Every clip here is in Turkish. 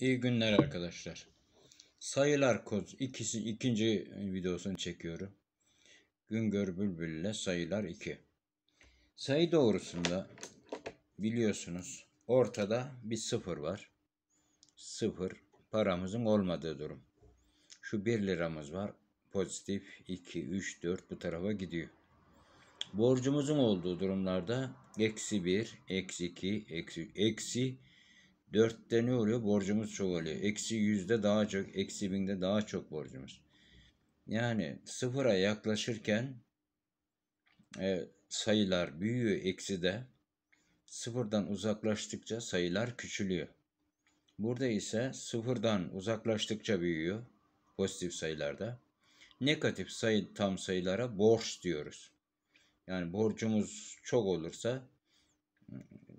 İyi günler arkadaşlar. Sayılar koz ikisi ikinci videosunu çekiyorum. Güngör Bülbül ile sayılar 2. Sayı doğrusunda biliyorsunuz ortada bir sıfır var. Sıfır paramızın olmadığı durum. Şu 1 liramız var. Pozitif 2, 3, 4 bu tarafa gidiyor. Borcumuzun olduğu durumlarda eksi 1, eksi 2, eksi, eksi Dörtte ne oluyor? Borcumuz çok oluyor. Eksi yüzde daha çok, eksi binde daha çok borcumuz. Yani sıfıra yaklaşırken e, sayılar büyüyor eksi de. Sıfırdan uzaklaştıkça sayılar küçülüyor. Burada ise sıfırdan uzaklaştıkça büyüyor pozitif sayılarda. Negatif sayı tam sayılara borç diyoruz. Yani borcumuz çok olursa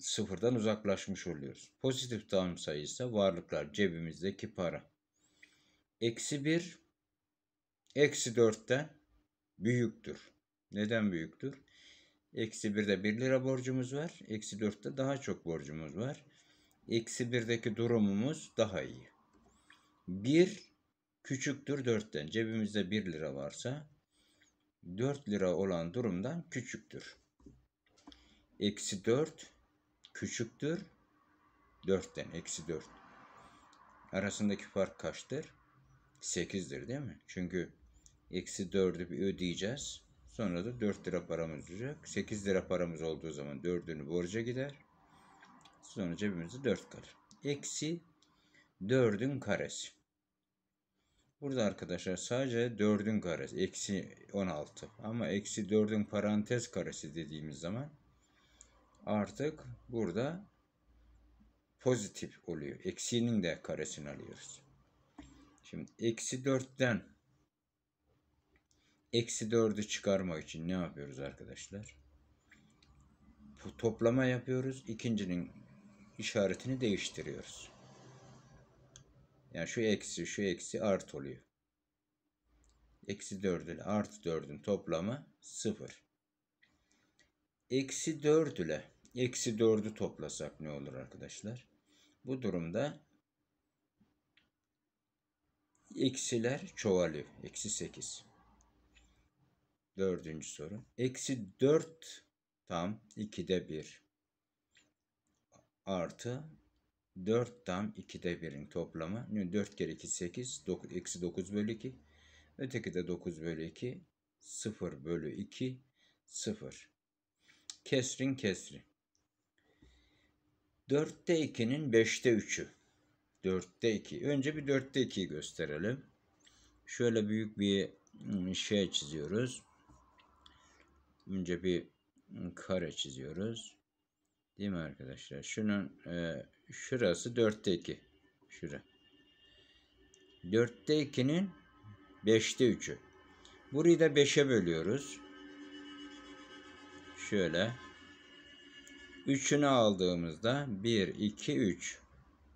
sıfırdan uzaklaşmış oluyoruz. Pozitif dağınım sayısı varlıklar cebimizdeki para. Eksi 1 eksi 4'ten büyüktür. Neden büyüktür? Eksi 1'de 1 lira borcumuz var. Eksi 4'te daha çok borcumuz var. Eksi 1'deki durumumuz daha iyi. 1 küçüktür 4'ten. Cebimizde 1 lira varsa 4 lira olan durumdan küçüktür. Eksi 4 küçüktür 4'ten eksi 4. Arasındaki fark kaçtır? 8'dir değil mi? Çünkü eksi 4'ü bir ödeyeceğiz. Sonra da 4 lira paramız olacak. 8 lira paramız olduğu zaman 4'ünü borca gider. Sonra cebimizde 4 kalır. Eksi 4'ün karesi. Burada arkadaşlar sadece 4'ün karesi. Eksi 16. Ama eksi 4'ün parantez karesi dediğimiz zaman artık burada pozitif oluyor. Eksi'nin de karesini alıyoruz. Şimdi eksi 4'ten eksi 4'ü çıkarmak için ne yapıyoruz arkadaşlar? Toplama yapıyoruz. İkincinin işaretini değiştiriyoruz. Yani şu eksi şu eksi artı oluyor. Eksi 4 ile artı 4'ün toplamı 0. Eksi 4 ile eksi 4'ü toplasak ne olur arkadaşlar? Bu durumda eksiler çoğalıyor. Eksi 8. Dördüncü soru. Eksi 4 tam 2'de 1 artı 4 tam 2'de 1'in toplamı. 4 kere 2 8. Eksi 9 bölü 2. Öteki de 9 bölü 2. 0 bölü 2. 0. Kesrin kesri. 4'te 2'nin 5'te 3'ü. 4'te 2. Önce bir 4'te 2'yi gösterelim. Şöyle büyük bir ıı, şey çiziyoruz. Önce bir ıı, kare çiziyoruz. Değil mi arkadaşlar? Şunun e, şurası 4'te 2. Şura. 4'te 2'nin 5'te 3'ü. Burayı da 5'e bölüyoruz. Şöyle. 3'ünü aldığımızda 1, 2, 3.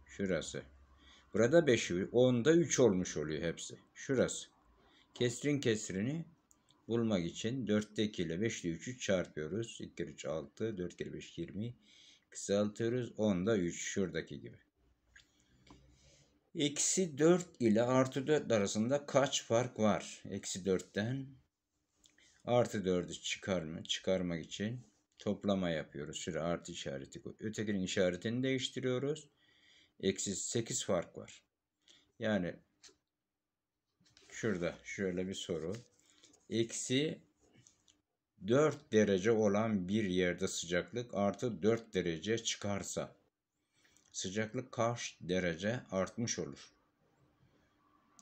Şurası. Burada 5'i 10'da 3 olmuş oluyor hepsi. Şurası. Kesrin kesrini bulmak için 4'te 2 ile 3'ü çarpıyoruz. 2 kere 3 6, 4 kere 5 20. Kısaltıyoruz. 10'da 3 şuradaki gibi. Eksi 4 ile artı 4 arasında kaç fark var? Eksi 4'ten artı 4'ü çıkarma, çıkarmak için toplama yapıyoruz. Şuraya artı işareti koy. Ötekinin işaretini değiştiriyoruz. Eksi 8 fark var. Yani şurada şöyle bir soru. Eksi 4 derece olan bir yerde sıcaklık artı 4 derece çıkarsa sıcaklık kaç derece artmış olur?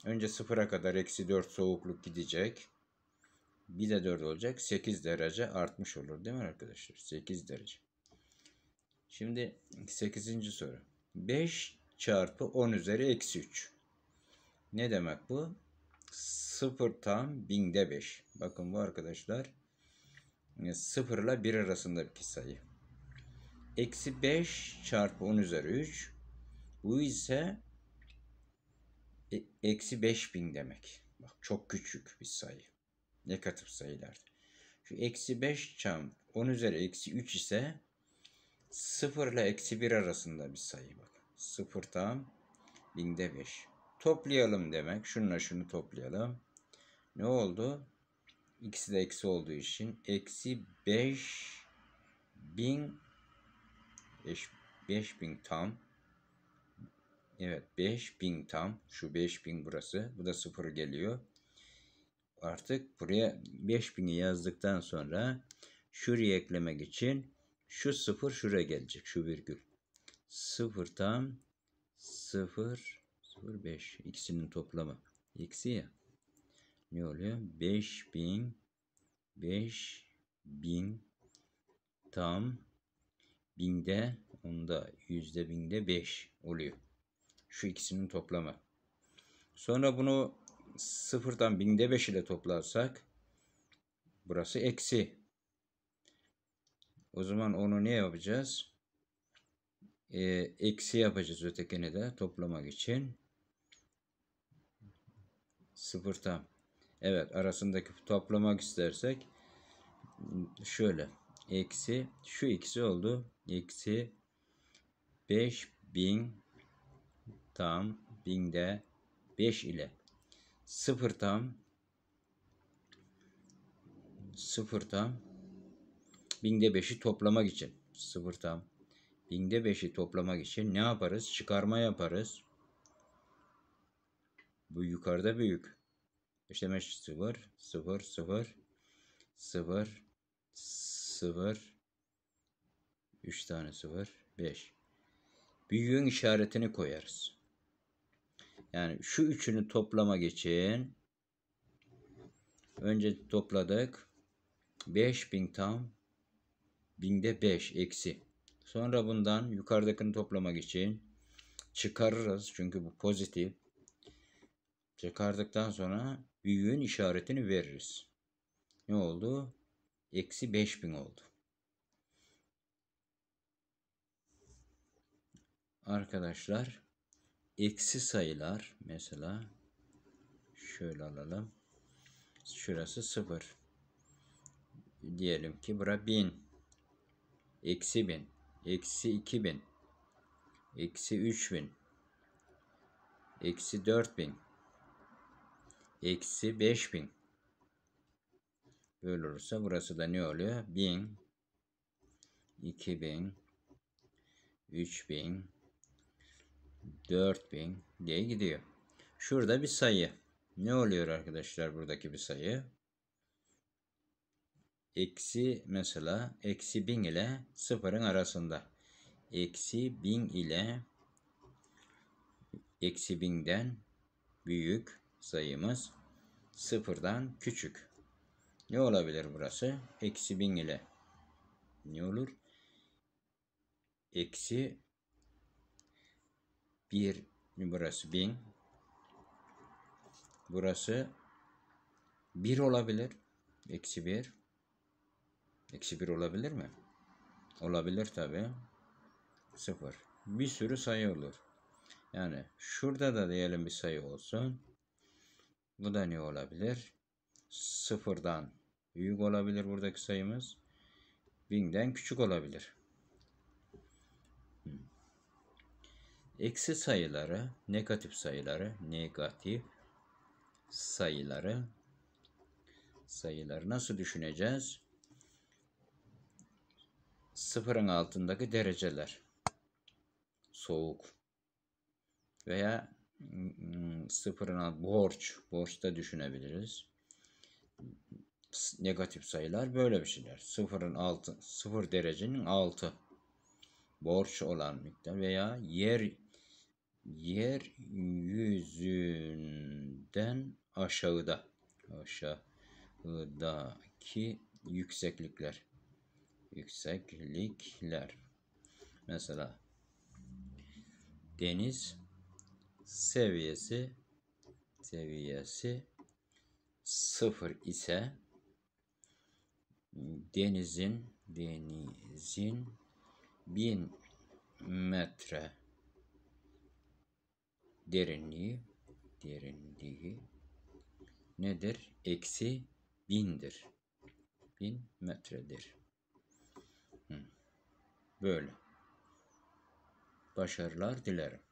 Önce sıfıra kadar eksi 4 soğukluk gidecek. 1 de 4 olacak. 8 derece artmış olur değil mi arkadaşlar? 8 derece. Şimdi 8. soru. 5 çarpı 10 üzeri eksi 3. Ne demek bu? 0 tam binde 5. Bakın bu arkadaşlar 0 ile 1 bir sayı. Eksi 5 çarpı 10 üzeri 3. Bu ise e, eksi 5000 demek. Bak çok küçük bir sayı negatif sayılar. Şu eksi 5 çarpı 10 üzeri eksi 3 ise 0 ile eksi 1 arasında bir sayı Bak, 0 tam binde 5. Toplayalım demek. Şununla şunu toplayalım. Ne oldu? İkisi de eksi olduğu için eksi 5 bin 5 bin tam Evet 5000 tam. Şu 5000 burası. Bu da 0 geliyor artık buraya 5000'i yazdıktan sonra şuraya eklemek için şu sıfır şuraya gelecek. Şu virgül. Sıfır tam 0 sıfır beş. ikisinin toplamı. Eksi ya. Ne oluyor? 5000 5000 tam binde onda yüzde binde 5 oluyor. Şu ikisinin toplamı. Sonra bunu sıfırdan binde beş ile toplarsak burası eksi. O zaman onu ne yapacağız? Ee, eksi yapacağız ötekini de toplamak için. sıfırdan. Evet arasındaki toplamak istersek şöyle eksi şu ikisi oldu. Eksi 5000 tam binde 5 ile sıfırda sıfırda binde beşi toplamak için sıfırda binde beşi toplamak için ne yaparız? Çıkarma yaparız. Bu yukarıda büyük. İşte sıfır sıfır sıfır sıfır sıfır Üç tane sıfır beş. büyüğün işaretini koyarız. Yani şu üçünü toplama geçin. önce topladık. 5000 tam binde 5 eksi. Sonra bundan yukarıdakini toplamak için çıkarırız. Çünkü bu pozitif. Çıkardıktan sonra büyüğün işaretini veririz. Ne oldu? Eksi 5000 oldu. Arkadaşlar eksi sayılar mesela şöyle alalım. Şurası 0. Diyelim ki bura 1000. Eksi 1000. Eksi 2000. Eksi 3000. Eksi 4000. Eksi 5000. Böyle olursa burası da ne oluyor? 1000. 2000. 3000. 4000 diye gidiyor. Şurada bir sayı. Ne oluyor arkadaşlar buradaki bir sayı? Eksi mesela eksi 1000 ile sıfırın arasında. Eksi 1000 ile eksi 1000'den büyük sayımız sıfırdan küçük. Ne olabilir burası? Eksi 1000 ile ne olur? Eksi 1 burası 1000. Burası 1 olabilir. Eksi 1. Eksi 1 olabilir mi? Olabilir tabi. 0. Bir sürü sayı olur. Yani şurada da diyelim bir sayı olsun. Bu da ne olabilir? Sıfırdan büyük olabilir buradaki sayımız. Bin'den küçük olabilir. eksi sayıları, negatif sayıları, negatif sayıları sayıları nasıl düşüneceğiz? Sıfırın altındaki dereceler. Soğuk. Veya ıı, sıfırın alt, borç. da düşünebiliriz. Negatif sayılar böyle bir şeyler. Sıfırın altı, sıfır derecenin altı borç olan miktar veya yer yer yüzünden aşağıda aşağıdaki yükseklikler yükseklikler mesela deniz seviyesi seviyesi sıfır ise denizin denizin bin metre derinliği derinliği nedir? Eksi bindir. Bin metredir. Hı. Böyle. Başarılar dilerim.